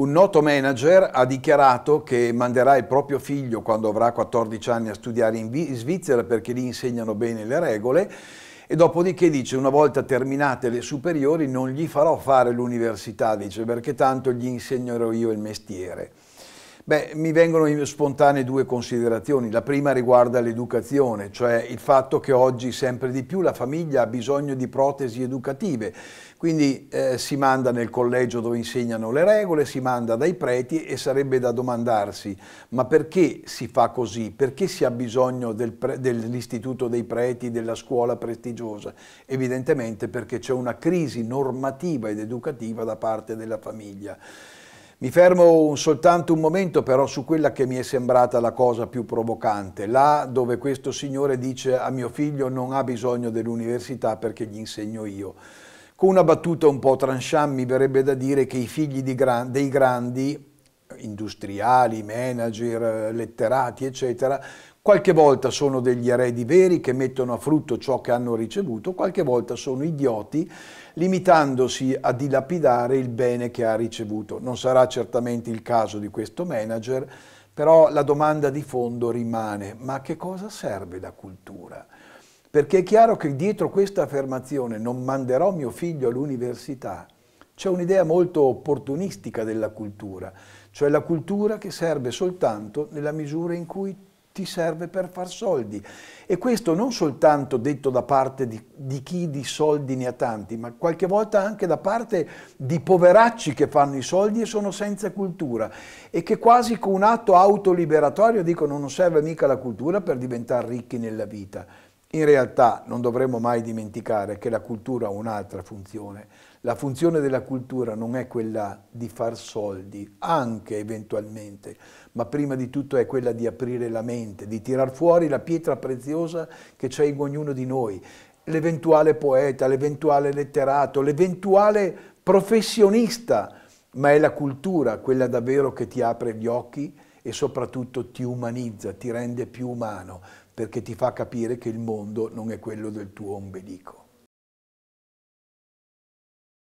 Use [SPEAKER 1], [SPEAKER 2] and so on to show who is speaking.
[SPEAKER 1] Un noto manager ha dichiarato che manderà il proprio figlio quando avrà 14 anni a studiare in Svizzera perché lì insegnano bene le regole e dopodiché dice una volta terminate le superiori non gli farò fare l'università, dice perché tanto gli insegnerò io il mestiere. Beh, mi vengono spontanee due considerazioni. La prima riguarda l'educazione, cioè il fatto che oggi sempre di più la famiglia ha bisogno di protesi educative. Quindi eh, si manda nel collegio dove insegnano le regole, si manda dai preti e sarebbe da domandarsi ma perché si fa così? Perché si ha bisogno del dell'istituto dei preti, della scuola prestigiosa? Evidentemente perché c'è una crisi normativa ed educativa da parte della famiglia. Mi fermo soltanto un momento però su quella che mi è sembrata la cosa più provocante, là dove questo signore dice a mio figlio non ha bisogno dell'università perché gli insegno io. Con una battuta un po' tranchant mi verrebbe da dire che i figli gran dei grandi industriali, manager, letterati, eccetera, qualche volta sono degli eredi veri che mettono a frutto ciò che hanno ricevuto, qualche volta sono idioti limitandosi a dilapidare il bene che ha ricevuto. Non sarà certamente il caso di questo manager, però la domanda di fondo rimane, ma a che cosa serve la cultura? Perché è chiaro che dietro questa affermazione non manderò mio figlio all'università, c'è un'idea molto opportunistica della cultura, cioè la cultura che serve soltanto nella misura in cui ti serve per far soldi. E questo non soltanto detto da parte di, di, chi di soldi ne ha tanti, ma qualche volta anche da parte di poveracci che fanno i soldi e sono senza cultura e che quasi con un atto autoliberatorio dicono non serve mica la cultura per diventare ricchi nella vita. In realtà non dovremmo mai dimenticare che la cultura ha un'altra funzione. La funzione della cultura non è quella di far soldi, anche eventualmente, ma prima di tutto è quella di aprire la mente, di tirar fuori la pietra preziosa che c'è in ognuno di noi. L'eventuale poeta, l'eventuale letterato, l'eventuale professionista, ma è la cultura quella davvero che ti apre gli occhi e soprattutto ti umanizza, ti rende più umano perché ti fa capire che il mondo non è quello del tuo ombelico.